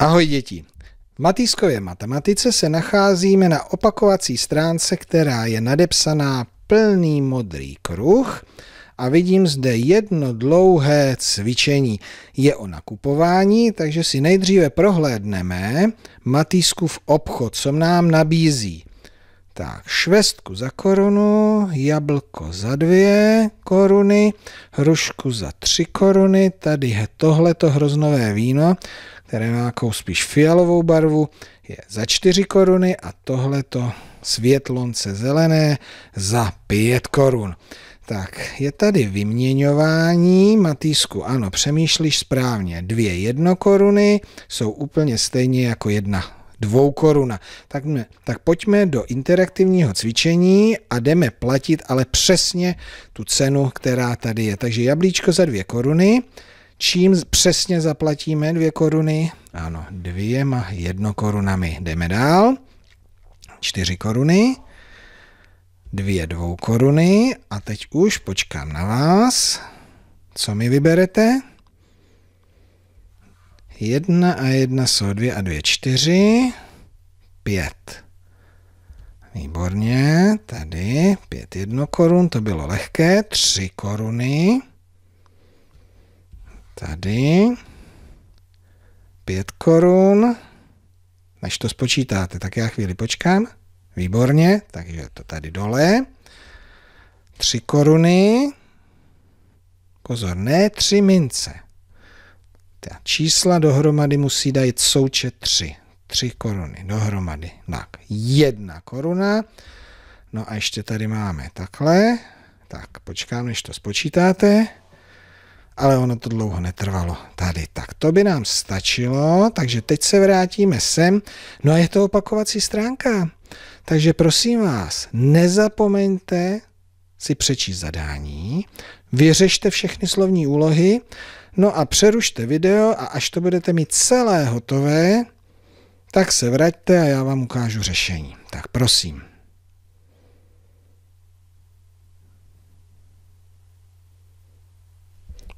Ahoj děti. V Matýskově matematice se nacházíme na opakovací stránce, která je nadepsaná plný modrý kruh a vidím zde jedno dlouhé cvičení. Je o nakupování, takže si nejdříve prohlédneme v obchod, co nám nabízí. Tak, švestku za korunu, jablko za dvě koruny, hrušku za tři koruny, tady je tohleto hroznové víno, které má nějakou spíš fialovou barvu, je za 4 koruny a tohleto světlonce zelené za 5 korun. Tak, je tady vyměňování. Matýsku, ano, přemýšlíš správně. Dvě jednokoruny jsou úplně stejně jako jedna dvou koruna. Tak, ne, tak pojďme do interaktivního cvičení a jdeme platit ale přesně tu cenu, která tady je. Takže jablíčko za dvě koruny, Čím přesně zaplatíme dvě koruny? Ano, dvěma jednokorunami. Jdeme dál. Čtyři koruny. Dvě dvou koruny. A teď už počkám na vás. Co mi vyberete? Jedna a jedna jsou dvě a dvě čtyři. Pět. Výborně, tady pět jedno korun. to bylo lehké, tři koruny. Tady. 5 korun. Než to spočítáte, tak já chvíli počkám. Výborně, takže to tady dole. 3 koruny. Pozor, ne 3 mince. Ta čísla dohromady musí dát součet 3. 3 koruny dohromady. Tak, 1 koruna. No a ještě tady máme takhle. Tak, počkám, než to spočítáte ale ono to dlouho netrvalo tady. Tak to by nám stačilo, takže teď se vrátíme sem. No a je to opakovací stránka. Takže prosím vás, nezapomeňte si přečíst zadání, vyřešte všechny slovní úlohy, no a přerušte video a až to budete mít celé hotové, tak se vraťte a já vám ukážu řešení. Tak prosím.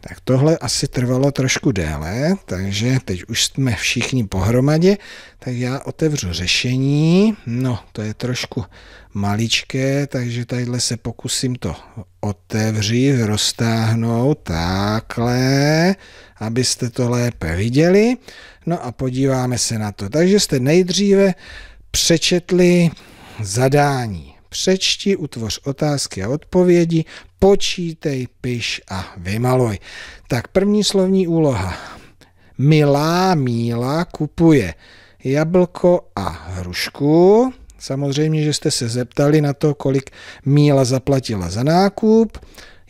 Tak tohle asi trvalo trošku déle, takže teď už jsme všichni pohromadě, tak já otevřu řešení. No, to je trošku maličké, takže tadyhle se pokusím to otevřít, roztáhnout takhle, abyste to lépe viděli. No a podíváme se na to. Takže jste nejdříve přečetli zadání. Přečti, utvoř otázky a odpovědi, počítej, piš a vymaluj. Tak první slovní úloha. Milá Míla kupuje jablko a hrušku. Samozřejmě, že jste se zeptali na to, kolik Míla zaplatila za nákup.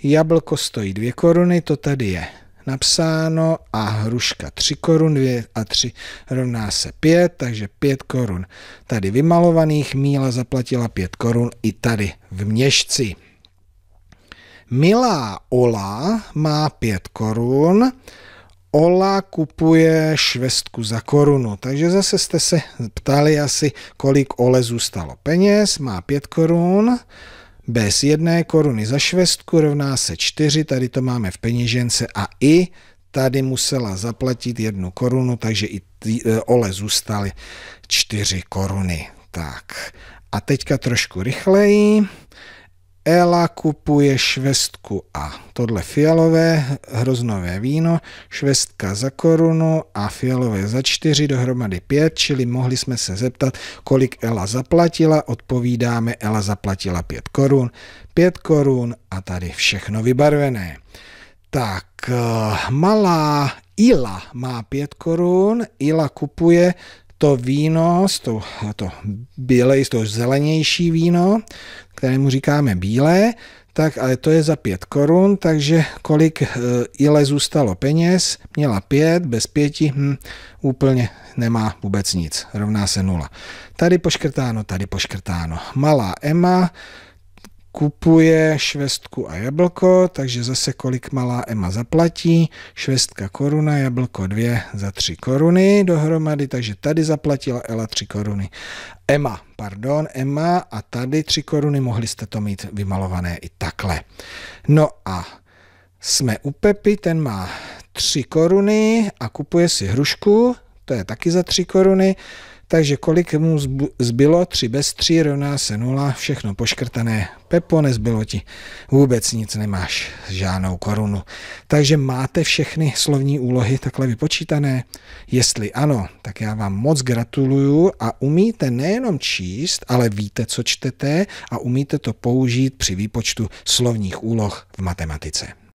Jablko stojí dvě koruny, to tady je napsáno a hruška 3 korun, 2 a 3 rovná se 5, takže 5 korun tady vymalovaných, Míla zaplatila 5 korun i tady v Měšci. Milá Ola má 5 korun, Ola kupuje švestku za korunu, takže zase jste se ptali asi, kolik Ole zůstalo peněz, má 5 korun, bez jedné koruny za švestku rovná se 4, tady to máme v peněžence a i tady musela zaplatit jednu korunu, takže i tý, e, ole zůstaly 4 koruny. Tak a teďka trošku rychleji. Ela kupuje švestku a tohle fialové, hroznové víno, švestka za korunu a fialové za čtyři, dohromady pět, čili mohli jsme se zeptat, kolik Ela zaplatila, odpovídáme, Ela zaplatila pět korun, pět korun a tady všechno vybarvené. Tak, eh, malá Ila má pět korun, Ila kupuje to víno, to, to bílé, to zelenější víno, kterému říkáme bílé, tak ale to je za 5 korun, takže kolik e, Ile zůstalo peněz, měla 5, bez 5 hm, úplně nemá vůbec nic, rovná se 0. Tady poškrtáno, tady poškrtáno. Malá Emma kupuje švestku a jablko, takže zase kolik malá Ema zaplatí, švestka koruna, jablko dvě za tři koruny dohromady, takže tady zaplatila Ela tři koruny. Ema, pardon, Ema a tady tři koruny, mohli jste to mít vymalované i takhle. No a jsme u Pepy, ten má tři koruny a kupuje si hrušku, to je taky za tři koruny, takže kolik mu zbylo? 3 bez 3 rovná se 0, všechno poškrtané. Pepo, nezbylo ti vůbec nic, nemáš žádnou korunu. Takže máte všechny slovní úlohy takhle vypočítané? Jestli ano, tak já vám moc gratuluju a umíte nejenom číst, ale víte, co čtete a umíte to použít při výpočtu slovních úloh v matematice.